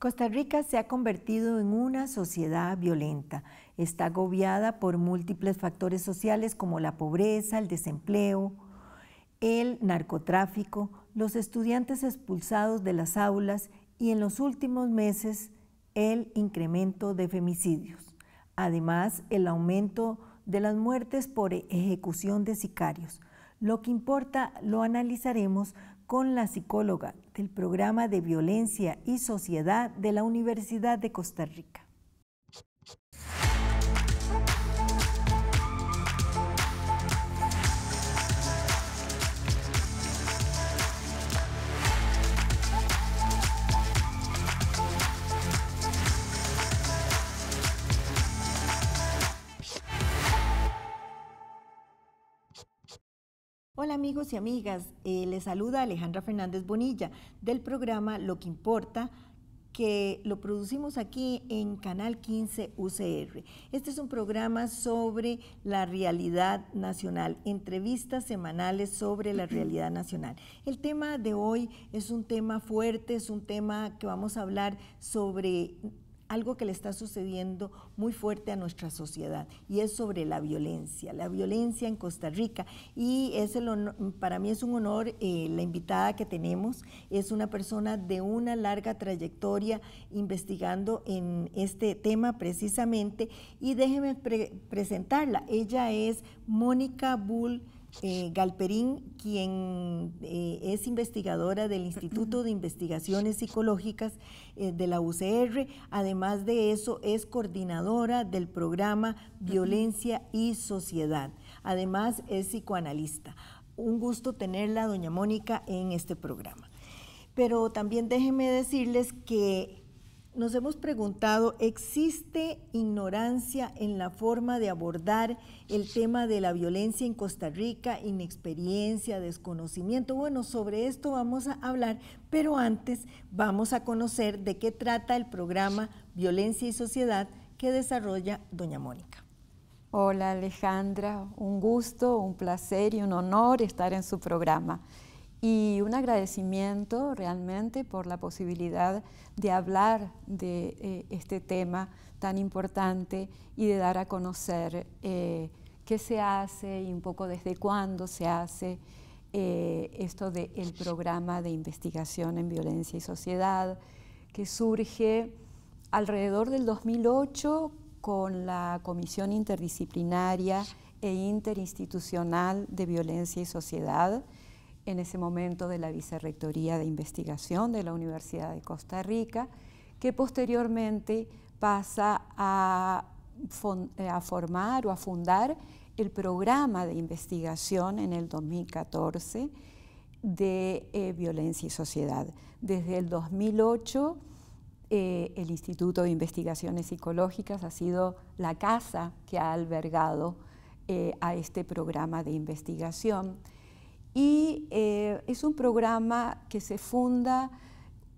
Costa Rica se ha convertido en una sociedad violenta. Está agobiada por múltiples factores sociales como la pobreza, el desempleo, el narcotráfico, los estudiantes expulsados de las aulas y en los últimos meses el incremento de femicidios. Además, el aumento de las muertes por ejecución de sicarios. Lo que importa lo analizaremos con la psicóloga del programa de violencia y sociedad de la Universidad de Costa Rica. Hola amigos y amigas, eh, les saluda Alejandra Fernández Bonilla del programa Lo que importa que lo producimos aquí en Canal 15 UCR. Este es un programa sobre la realidad nacional, entrevistas semanales sobre la realidad nacional. El tema de hoy es un tema fuerte, es un tema que vamos a hablar sobre algo que le está sucediendo muy fuerte a nuestra sociedad y es sobre la violencia, la violencia en Costa Rica. Y es el para mí es un honor eh, la invitada que tenemos, es una persona de una larga trayectoria investigando en este tema precisamente y déjeme presentarla. Ella es Mónica Bull. Eh, Galperín, quien eh, es investigadora del Instituto de Investigaciones Psicológicas eh, de la UCR. Además de eso, es coordinadora del programa Violencia y Sociedad. Además, es psicoanalista. Un gusto tenerla, doña Mónica, en este programa. Pero también déjenme decirles que nos hemos preguntado, ¿existe ignorancia en la forma de abordar el tema de la violencia en Costa Rica, inexperiencia, desconocimiento? Bueno, sobre esto vamos a hablar, pero antes vamos a conocer de qué trata el programa Violencia y Sociedad que desarrolla doña Mónica. Hola Alejandra, un gusto, un placer y un honor estar en su programa y un agradecimiento realmente por la posibilidad de hablar de eh, este tema tan importante y de dar a conocer eh, qué se hace y un poco desde cuándo se hace eh, esto del programa de investigación en violencia y sociedad que surge alrededor del 2008 con la Comisión Interdisciplinaria e Interinstitucional de Violencia y Sociedad, en ese momento de la Vicerrectoría de Investigación de la Universidad de Costa Rica, que posteriormente pasa a, eh, formar o a fundar el programa de investigación en el 2014 de eh, violencia y sociedad. Desde el 2008, eh, el Instituto de Investigaciones Psicológicas ha sido la casa que ha albergado a este programa de investigación y eh, es un programa que se funda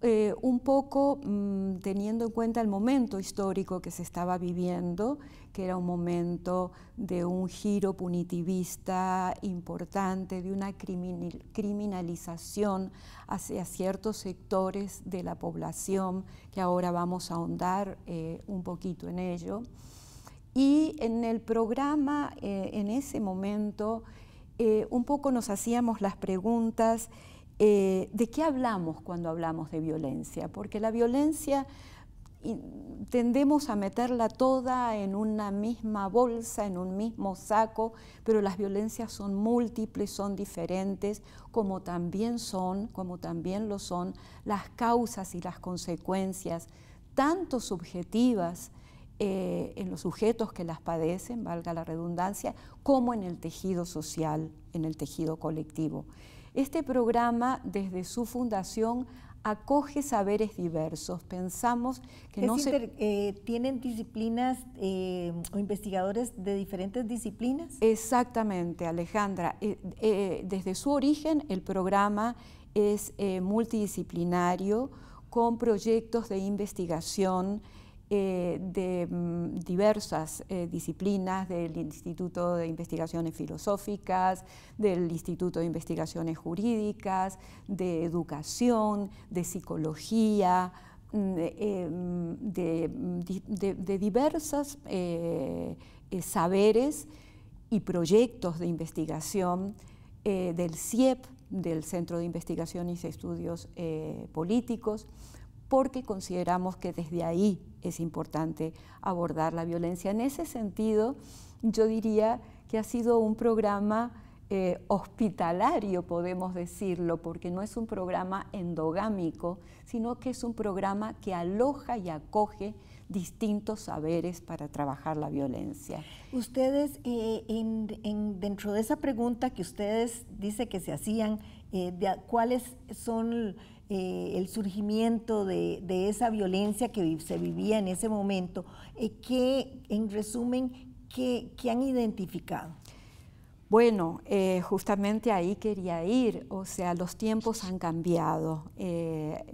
eh, un poco mm, teniendo en cuenta el momento histórico que se estaba viviendo, que era un momento de un giro punitivista importante, de una criminalización hacia ciertos sectores de la población, que ahora vamos a ahondar eh, un poquito en ello. Y en el programa, en ese momento, eh, un poco nos hacíamos las preguntas eh, de qué hablamos cuando hablamos de violencia, porque la violencia tendemos a meterla toda en una misma bolsa, en un mismo saco, pero las violencias son múltiples, son diferentes, como también son, como también lo son las causas y las consecuencias, tanto subjetivas eh, en los sujetos que las padecen, valga la redundancia, como en el tejido social, en el tejido colectivo. Este programa, desde su fundación, acoge saberes diversos. Pensamos que no se... Eh, ¿Tienen disciplinas eh, o investigadores de diferentes disciplinas? Exactamente, Alejandra. desde su origen, el programa es multidisciplinario con proyectos de investigación eh, de mm, diversas eh, disciplinas, del Instituto de Investigaciones Filosóficas, del Instituto de Investigaciones Jurídicas, de Educación, de Psicología, mm, eh, mm, de, de, diversos saberes y proyectos de investigación del CIEP, del Centro de Investigaciones y Estudios Políticos porque consideramos que desde ahí es importante abordar la violencia. En ese sentido, yo diría que ha sido un programa eh, hospitalario, podemos decirlo, porque no es un programa endogámico, sino que es un programa que aloja y acoge distintos saberes para trabajar la violencia. Ustedes, eh, dentro de esa pregunta que ustedes dice que se hacían, eh, ¿cuáles son eh, el surgimiento de, esa violencia que se vivía en ese momento, eh, ¿qué, en resumen, qué, han identificado? Bueno, eh, justamente ahí quería ir, o sea, los tiempos han cambiado,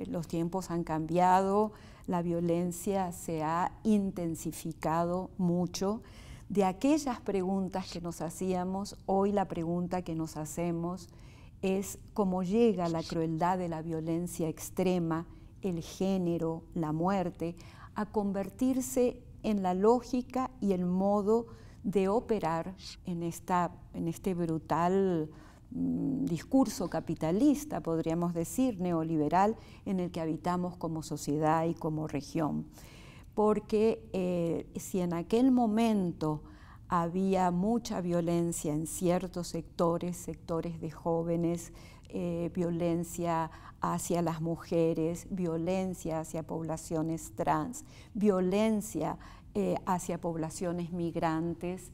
los tiempos han cambiado, la violencia se ha intensificado mucho. De aquellas preguntas que nos hacíamos, hoy la pregunta que nos hacemos es cómo llega la crueldad de la violencia extrema, el género, la muerte, a convertirse en la lógica y el modo de operar en, este brutal mm, discurso capitalista, podríamos decir, neoliberal, en el que habitamos como sociedad y como región. Porque eh, si en aquel momento había mucha violencia en ciertos sectores, sectores de jóvenes, eh, violencia hacia las mujeres, violencia hacia poblaciones trans, violencia eh, hacia poblaciones migrantes.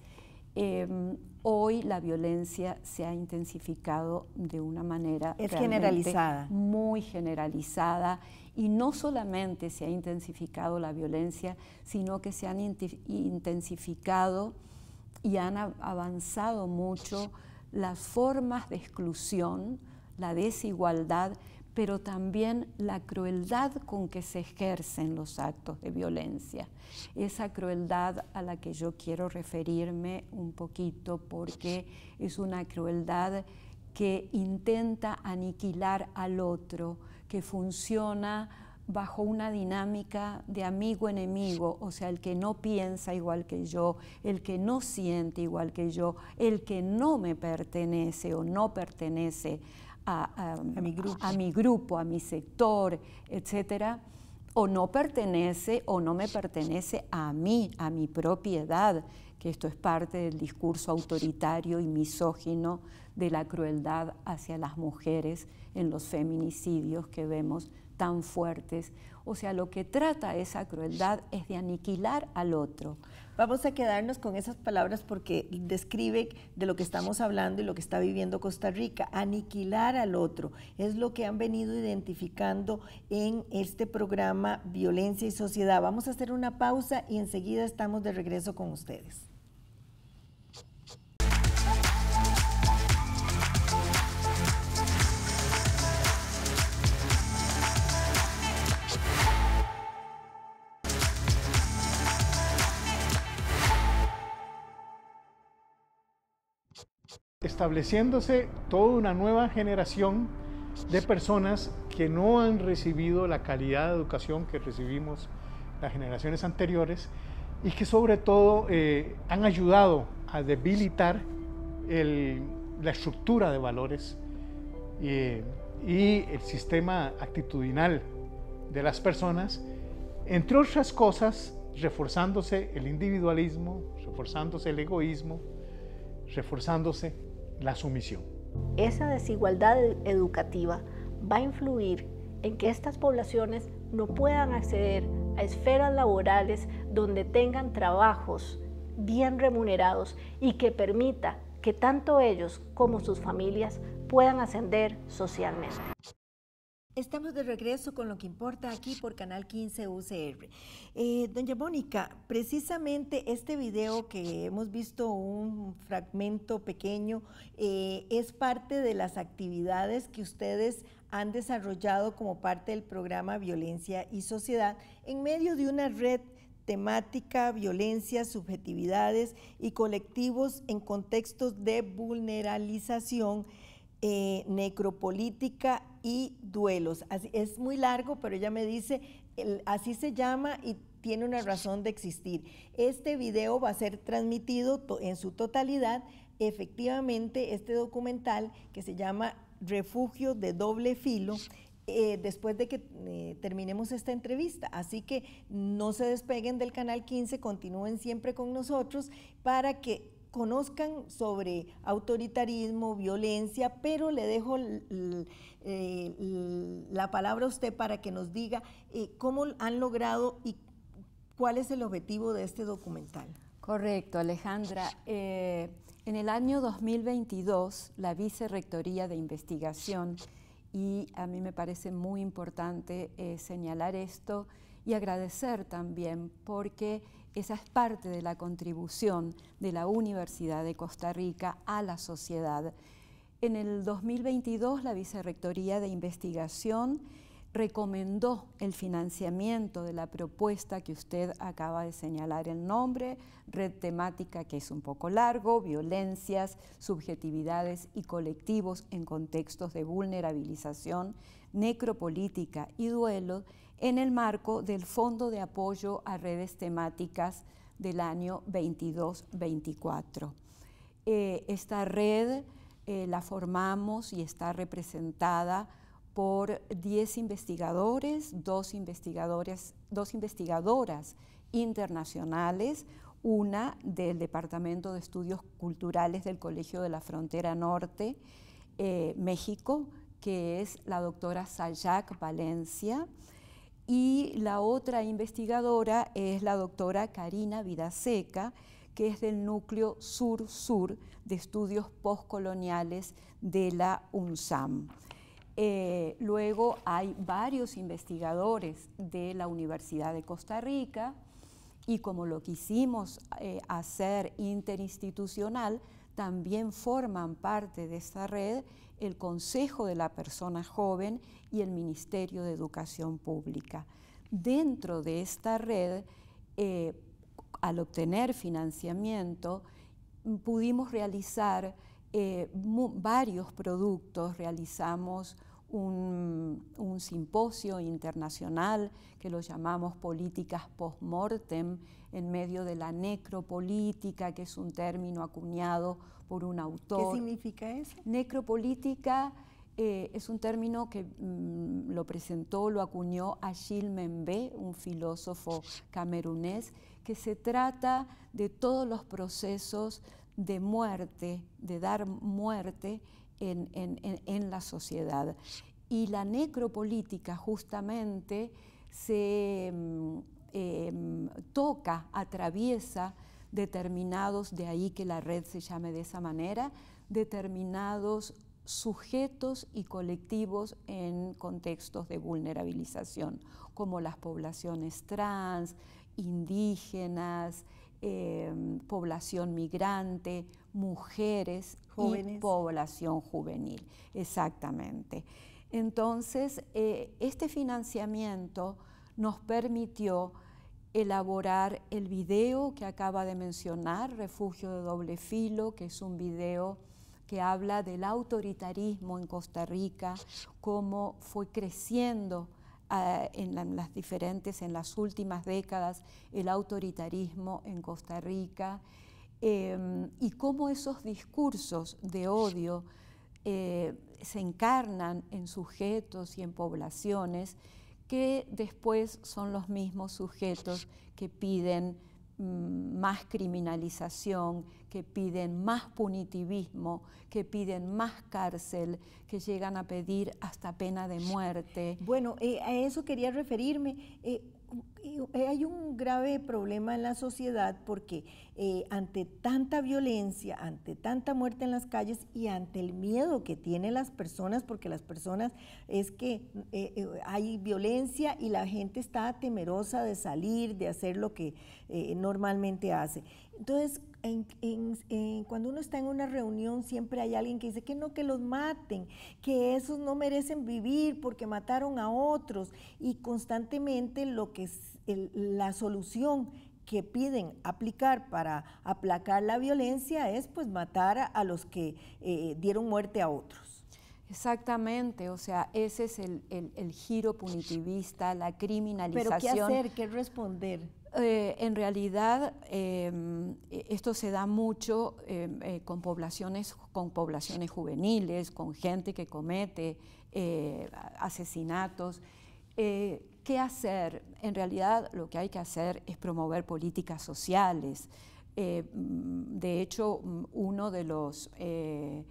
Em, hoy la violencia se ha intensificado de una manera es generalizada. muy generalizada y no solamente se ha intensificado la violencia, sino que se han intensificado y han avanzado mucho las formas de exclusión, la desigualdad, pero también la crueldad con que se ejercen los actos de violencia. Esa crueldad a la que yo quiero referirme un poquito porque es una crueldad que intenta aniquilar al otro, que funciona bajo una dinámica de amigo-enemigo, o sea, el que no piensa igual que yo, el que no siente igual que yo, el que no me pertenece o no pertenece a, mi, grupo. a mi, grupo. a mi sector, etcétera, o no pertenece o no me pertenece a mí, a mi propiedad, que esto es parte del discurso autoritario y misógino de la crueldad hacia las mujeres en los feminicidios que vemos tan fuertes. O sea, lo que trata esa crueldad es de aniquilar al otro. Vamos a quedarnos con esas palabras porque describe de lo que estamos hablando y lo que está viviendo Costa Rica. Aniquilar al otro es lo que han venido identificando en este programa Violencia y Sociedad. Vamos a hacer una pausa y enseguida estamos de regreso con ustedes. estableciéndose toda una nueva generación de personas que no han recibido la calidad de educación que recibimos las generaciones anteriores y que sobre todo eh, han ayudado a debilitar la estructura de valores eh, y el sistema actitudinal de las personas, entre otras cosas, reforzándose el individualismo, reforzándose el egoísmo, reforzándose la sumisión. Esa desigualdad educativa va a influir en que estas poblaciones no puedan acceder a esferas laborales donde tengan trabajos bien remunerados y que permita que tanto ellos como sus familias puedan ascender socialmente. Estamos de regreso con lo que importa aquí por Canal 15 UCR. Eh, doña Mónica, precisamente este video que hemos visto un fragmento pequeño eh, es parte de las actividades que ustedes han desarrollado como parte del programa Violencia y Sociedad en medio de una red temática, violencia, subjetividades y colectivos en contextos de vulneralización. Eh, necropolítica y duelos. Así, es muy largo, pero ella me dice, así se llama y tiene una razón de existir. Este video va a ser transmitido en su totalidad, efectivamente, este documental que se llama Refugio de doble filo. Eh, después de que eh, terminemos esta entrevista. Así que no se despeguen del canal 15, continúen siempre con nosotros para que conozcan sobre autoritarismo, violencia, pero le dejo eh, la palabra a usted para que nos diga eh, cómo han logrado y cuál es el objetivo de este documental. Correcto, Alejandra. Eh, en el año 2022, la Vicerrectoría de Investigación, y a mí me parece muy importante señalar esto, y agradecer también porque esa es parte de la contribución de la Universidad de Costa Rica a la sociedad. En el 2022 la Vicerrectoría de Investigación recomendó el financiamiento de la propuesta que usted acaba de señalar el nombre, red temática que es un poco largo, violencias, subjetividades y colectivos en contextos de vulnerabilización, necropolítica y duelo, en el marco del Fondo de Apoyo a Redes Temáticas del año 22-24. Eh, esta red eh, la formamos y está representada por 10 investigadores, dos, dos investigadoras internacionales, una del Departamento de Estudios Culturales del Colegio de la Frontera Norte, eh, México, que es la doctora Sayak Valencia, y la otra investigadora es la doctora Karina Vidaseca, que es del núcleo Sur-Sur de estudios postcoloniales de la UNSAM. Eh, luego hay varios investigadores de la Universidad de Costa Rica y como lo quisimos eh, hacer interinstitucional, también forman parte de esta red el Consejo de la Persona Joven y el Ministerio de Educación Pública. Dentro de esta red, eh, al obtener financiamiento, pudimos realizar eh, varios productos, realizamos un, simposio internacional que lo llamamos políticas post-mortem en medio de la necropolítica, que es un término acuñado por un autor. ¿Qué significa eso? Necropolítica eh, es un término que mm, lo presentó, lo acuñó Achille Membe, un filósofo camerunés, que se trata de todos los procesos de muerte, de dar muerte en, la sociedad. Y la necropolítica justamente se mm, em, toca, atraviesa determinados, de ahí que la red se llame de esa manera, determinados sujetos y colectivos en contextos de vulnerabilización, como las poblaciones trans, indígenas, Em, población migrante, mujeres población juvenil. Exactamente. Entonces, eh, este financiamiento nos permitió elaborar el video que acaba de mencionar, Refugio de Doble Filo, que es un video que habla del autoritarismo en Costa Rica, cómo fue creciendo eh, en, las diferentes, en las últimas décadas, el autoritarismo en Costa Rica em, y cómo esos discursos de odio eh, se encarnan en sujetos y en poblaciones que después son los mismos sujetos que piden mm, más criminalización, que piden más punitivismo, que piden más cárcel, que llegan a pedir hasta pena de muerte. Bueno, eh, a eso quería referirme. Eh, eh, hay un grave problema en la sociedad porque ante tanta violencia, ante tanta muerte en las calles y ante el miedo que tienen las personas, porque las personas es que hay violencia y la gente está temerosa de salir, de hacer lo que normalmente hace. Entonces, en, cuando uno está en una reunión siempre hay alguien que dice que no, que los maten, que esos no merecen vivir porque mataron a otros y constantemente lo que es la solución que piden aplicar para aplacar la violencia es pues matar a, los que eh, dieron muerte a otros. Exactamente, o sea, ese es el, el giro punitivista, la criminalización. Pero ¿qué hacer? ¿Qué responder? Eh, en realidad, em, e, esto se da mucho em, eh, con, poblaciones, con poblaciones juveniles, con gente que comete eh, asesinatos. ¿Qué hacer? En realidad, lo que hay que hacer es promover políticas sociales. Mm, de hecho, mm, uno de los em,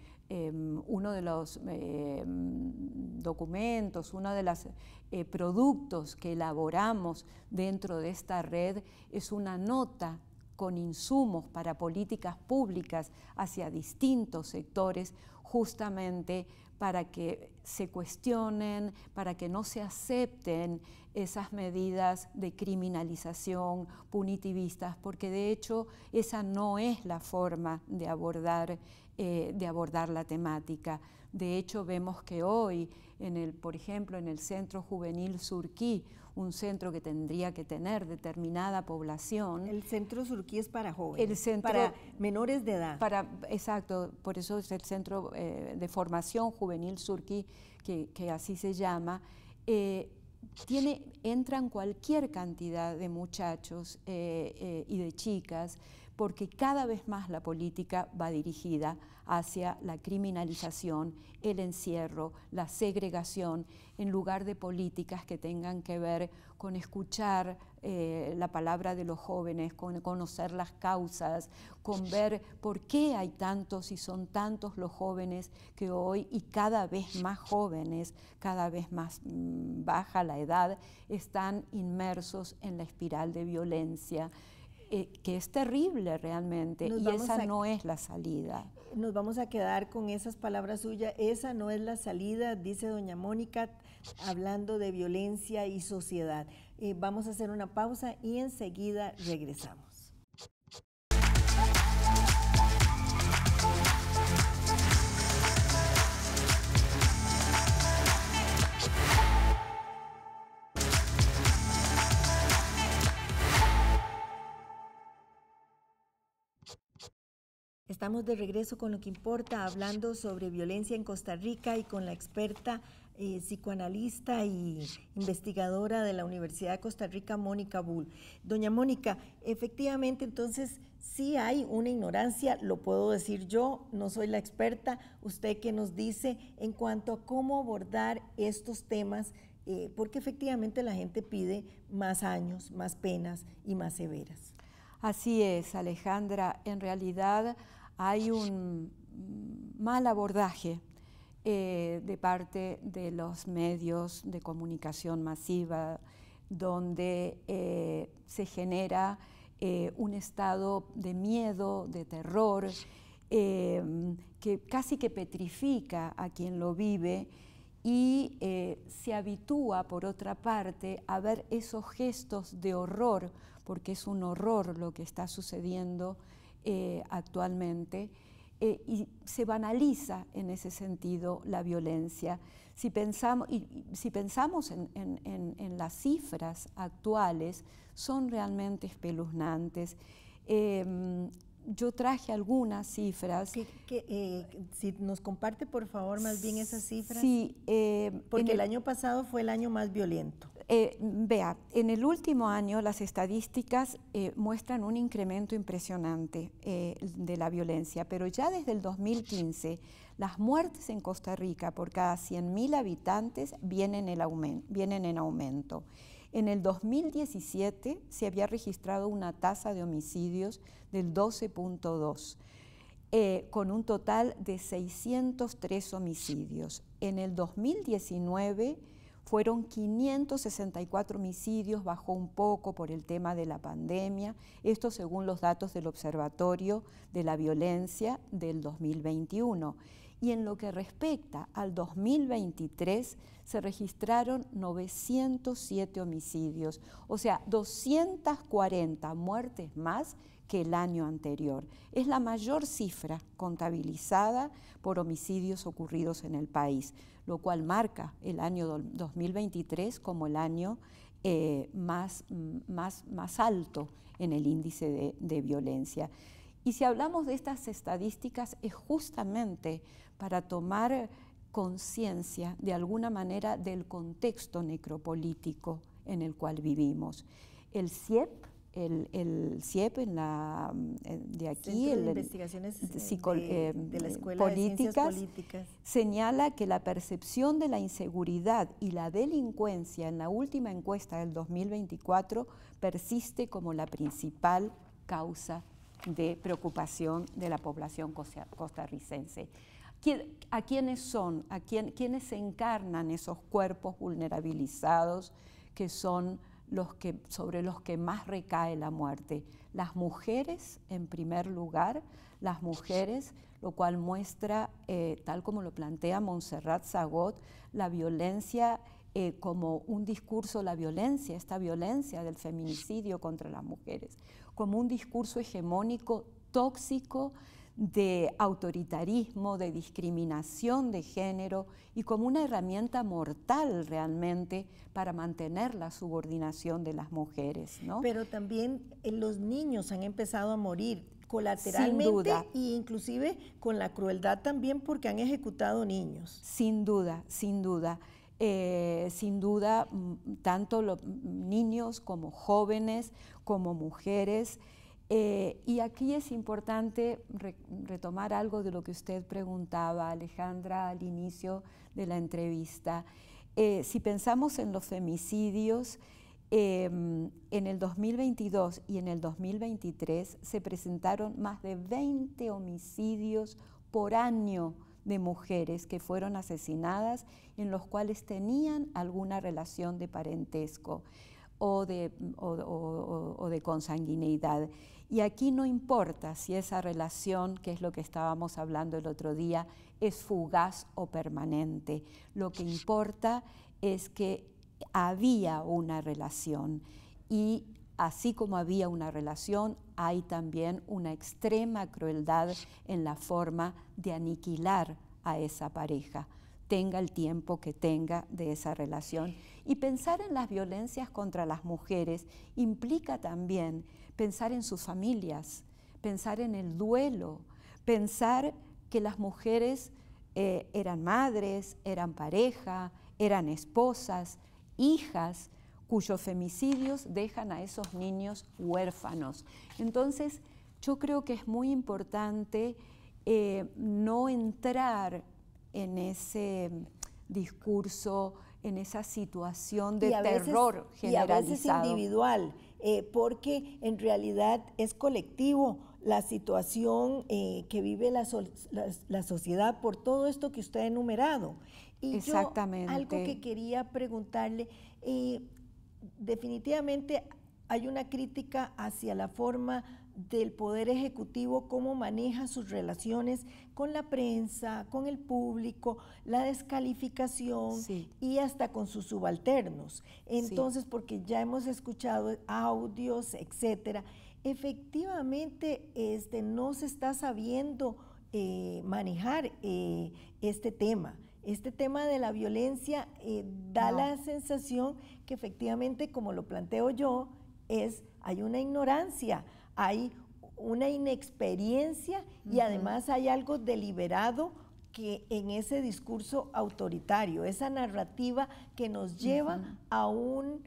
uno de los mm, documentos, una de las eh, productos que elaboramos dentro de esta red es una nota con insumos para políticas públicas hacia distintos sectores, justamente para que se cuestionen, para que no se acepten esas medidas de criminalización punitivistas, porque de hecho esa no es la forma de abordar, eh, de abordar la temática. De hecho vemos que hoy en el, por ejemplo, en el Centro Juvenil Surquí, un centro que tendría que tener determinada población. El Centro Surquí es para jóvenes, para menores de edad. Para, exacto, por eso es el Centro eh, de Formación Juvenil Surquí, que, así se llama. Eh, tiene, entran cualquier cantidad de muchachos eh, y de chicas porque cada vez más la política va dirigida hacia la criminalización, el encierro, la segregación, en lugar de políticas que tengan que ver con escuchar eh, la palabra de los jóvenes, con conocer las causas, con ver por qué hay tantos y son tantos los jóvenes que hoy y cada vez más jóvenes, cada vez más mm, baja la edad, están inmersos en la espiral de violencia eh, que es terrible realmente y esa no es la salida. Nos vamos a quedar con esas palabras suyas, esa no es la salida, dice doña Mónica, hablando de violencia y sociedad. Eh, vamos a hacer una pausa y enseguida regresamos. Estamos de regreso con lo que importa, hablando sobre violencia en Costa Rica y con la experta eh, psicoanalista y investigadora de la Universidad de Costa Rica, Mónica Bull. Doña Mónica, efectivamente entonces sí hay una ignorancia, lo puedo decir yo, no soy la experta, usted que nos dice en cuanto a cómo abordar estos temas, eh, porque efectivamente la gente pide más años, más penas y más severas. Así es, Alejandra, en realidad hay un mal abordaje eh, de parte de los medios de comunicación masiva, donde eh, se genera eh, un estado de miedo, de terror, em, que casi que petrifica a quien lo vive y se habitúa, por otra parte, a ver esos gestos de horror, porque es un horror lo que está sucediendo eh, actualmente. Eh, y se banaliza en ese sentido la violencia. Si pensamos, y, si pensamos en, las cifras actuales, son realmente espeluznantes. Em, yo traje algunas cifras. Eh, si nos comparte, por favor, más bien esas cifras. Sí. Porque el año pasado fue el año más violento. Eh, vea, en el último año las estadísticas eh, muestran un incremento impresionante eh, de la violencia, pero ya desde el 2015 las muertes en Costa Rica por cada 100.000 habitantes vienen, en aumento. En el 2017 se había registrado una tasa de homicidios del 12.2. con un total de 603 homicidios. En el 2019 fueron 564 homicidios, bajó un poco por el tema de la pandemia, esto según los datos del Observatorio de la Violencia del 2021. Y en lo que respecta al 2023, se registraron 907 homicidios, o sea, 240 muertes más que el año anterior. Es la mayor cifra contabilizada por homicidios ocurridos en el país, lo cual marca el año 2023 como el año eh, más, mm, más, más, alto en el índice de, de violencia. Y si hablamos de estas estadísticas es justamente para tomar conciencia de alguna manera del contexto necropolítico en el cual vivimos. El CIEP, el, CIEP en la, mm, de aquí, de investigaciones eh, eh, la Escuela políticas, políticas, señala que la percepción de la inseguridad y la delincuencia en la última encuesta del 2024 persiste como la principal causa de preocupación de la población costarricense. ¿A quiénes son? ¿A quién, quiénes encarnan esos cuerpos vulnerabilizados que son sobre los que más recae la muerte. Las mujeres, en primer lugar, las mujeres, lo cual muestra, eh, tal como lo plantea Montserrat Zagot, la violencia eh, como un discurso, la violencia, esta violencia del feminicidio contra las mujeres, como un discurso hegemónico, tóxico, de autoritarismo, de discriminación de género y como una herramienta mortal realmente para mantener la subordinación de las mujeres. Pero también eh, los niños han empezado a morir colateralmente e inclusive con la crueldad también porque han ejecutado niños. Sin duda, sin duda. Eh, sin duda, mm, tanto los mm, niños como jóvenes, como mujeres, eh, y aquí es importante retomar algo de lo que usted preguntaba, Alejandra, al inicio de la entrevista. Eh, si pensamos en los femicidios, em, en el 2022 y en el 2023 se presentaron más de 20 homicidios por año de mujeres que fueron asesinadas en los cuales tenían alguna relación de parentesco o de, consanguineidad. Y aquí no importa si esa relación, que es lo que estábamos hablando el otro día, es fugaz o permanente. Lo que importa es que había una relación y así como había una relación, hay también una extrema crueldad en la forma de aniquilar a esa pareja, tenga el tiempo que tenga de esa relación y pensar en las violencias contra las mujeres implica también pensar en sus familias, pensar en el duelo, pensar que las mujeres eh, eran madres, eran pareja, eran esposas, hijas, cuyos femicidios dejan a esos niños huérfanos. Entonces, yo creo que es muy importante eh, no entrar en ese discurso en esa situación de terror generalizado. Y a veces individual, eh, porque en realidad es colectivo la situación eh, que vive la, sociedad por todo esto que usted ha enumerado. Y Exactamente. algo que quería preguntarle, eh, definitivamente hay una crítica hacia la forma del Poder Ejecutivo, cómo maneja sus relaciones con la prensa, con el público, la descalificación y hasta con sus subalternos. Entonces, porque ya hemos escuchado audios, etcétera, efectivamente este, no se está sabiendo eh, manejar eh, este tema. Este tema de la violencia eh, da la sensación que efectivamente, como lo planteo yo, es hay una ignorancia hay una inexperiencia y además hay algo deliberado que en ese discurso autoritario, esa narrativa que nos lleva a un,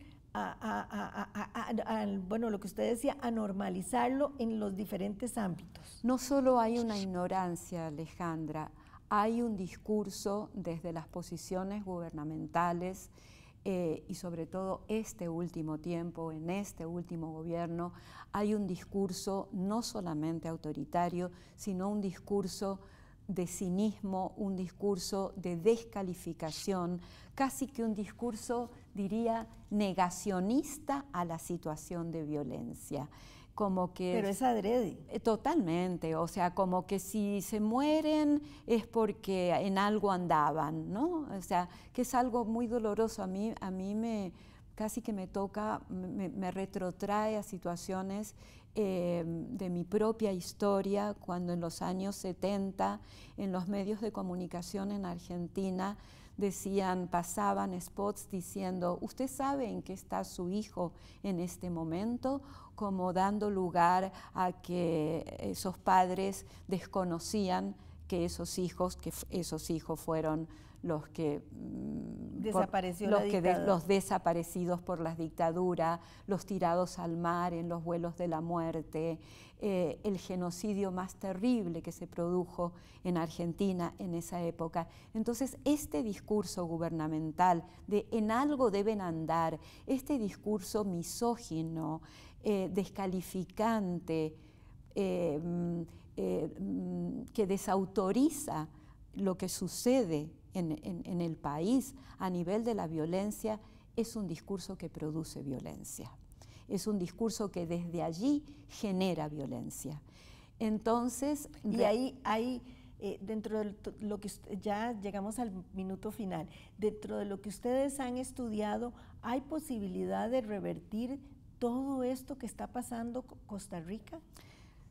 bueno, lo que usted decía, a normalizarlo en los diferentes ámbitos. No solo hay una ignorancia, Alejandra, hay un discurso desde las posiciones gubernamentales eh, y sobre todo este último tiempo, en este último gobierno, hay un discurso no solamente autoritario, sino un discurso de cinismo, un discurso de descalificación, casi que un discurso, diría, negacionista a la situación de violencia como que... Pero es adrede. Eh, totalmente, o sea, como que si se mueren es porque en algo andaban, ¿no? O sea, que es algo muy doloroso. A mí, a mí me casi que me toca, me, retrotrae a situaciones em, de mi propia historia, cuando en los años 70, en los medios de comunicación en Argentina, decían, pasaban spots diciendo, usted sabe en qué está su hijo en este momento, como dando lugar a que esos padres desconocían que esos hijos, que esos hijos fueron los que, mm, desaparecidos por las dictaduras, los tirados al mar en los vuelos de la muerte, eh, el genocidio más terrible que se produjo en Argentina en esa época. Entonces, este discurso gubernamental de en algo deben andar, este discurso misógino, eh, descalificante, eh, mm, mm, que desautoriza lo que sucede en, el país a nivel de la violencia es un discurso que produce violencia. Es un discurso que desde allí genera violencia. Entonces... Y ahí, hay, eh, dentro de lo que ya llegamos al minuto final, dentro de lo que ustedes han estudiado, ¿hay posibilidad de revertir todo esto que está pasando Costa Rica?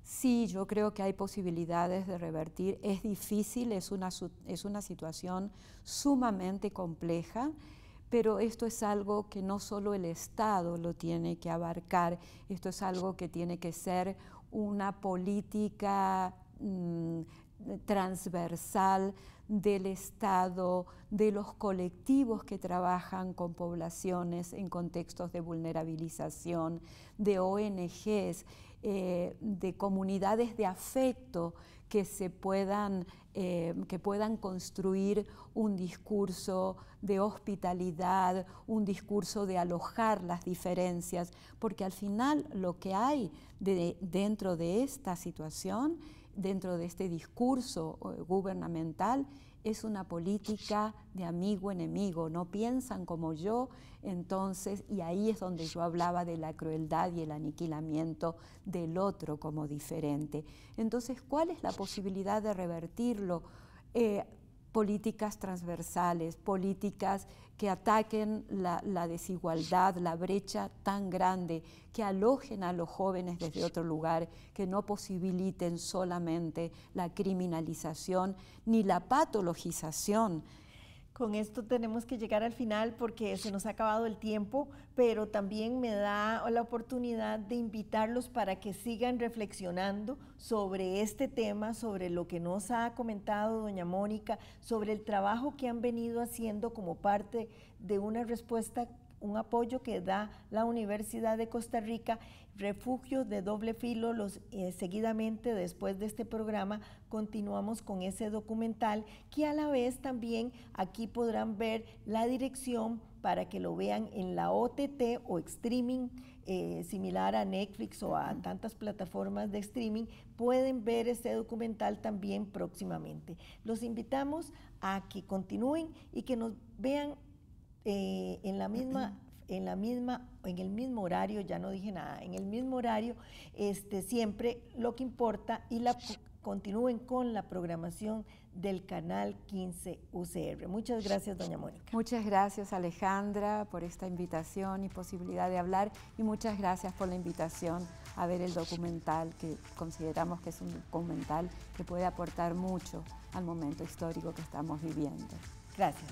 Sí, yo creo que hay posibilidades de revertir. Es difícil, es una, situación sumamente compleja, pero esto es algo que no solo el Estado lo tiene que abarcar, esto es algo que tiene que ser una política mm, transversal del Estado, de los colectivos que trabajan con poblaciones en contextos de vulnerabilización, de ONGs. Eh, de comunidades de afecto que se puedan, eh, que puedan construir un discurso de hospitalidad, un discurso de alojar las diferencias, porque al final lo que hay de, dentro de esta situación, dentro de este discurso eh, gubernamental, es una política de amigo-enemigo, no piensan como yo, entonces, y ahí es donde yo hablaba de la crueldad y el aniquilamiento del otro como diferente. Entonces, ¿cuál es la posibilidad de revertirlo? Eh, políticas transversales, políticas que ataquen la, desigualdad, la brecha tan grande, que alojen a los jóvenes desde otro lugar, que no posibiliten solamente la criminalización ni la patologización con esto tenemos que llegar al final porque se nos ha acabado el tiempo, pero también me da la oportunidad de invitarlos para que sigan reflexionando sobre este tema, sobre lo que nos ha comentado doña Mónica, sobre el trabajo que han venido haciendo como parte de una respuesta un apoyo que da la Universidad de Costa Rica, refugio de doble filo, los, eh, seguidamente después de este programa continuamos con ese documental que a la vez también aquí podrán ver la dirección para que lo vean en la OTT o streaming eh, similar a Netflix o a tantas plataformas de streaming, pueden ver ese documental también próximamente. Los invitamos a que continúen y que nos vean eh, en la misma en la misma, en el mismo horario, ya no dije nada, en el mismo horario, este, siempre lo que importa y la continúen con la programación del canal 15 UCR. Muchas gracias, doña Mónica. Muchas gracias, Alejandra, por esta invitación y posibilidad de hablar y muchas gracias por la invitación a ver el documental que consideramos que es un documental que puede aportar mucho al momento histórico que estamos viviendo. Gracias.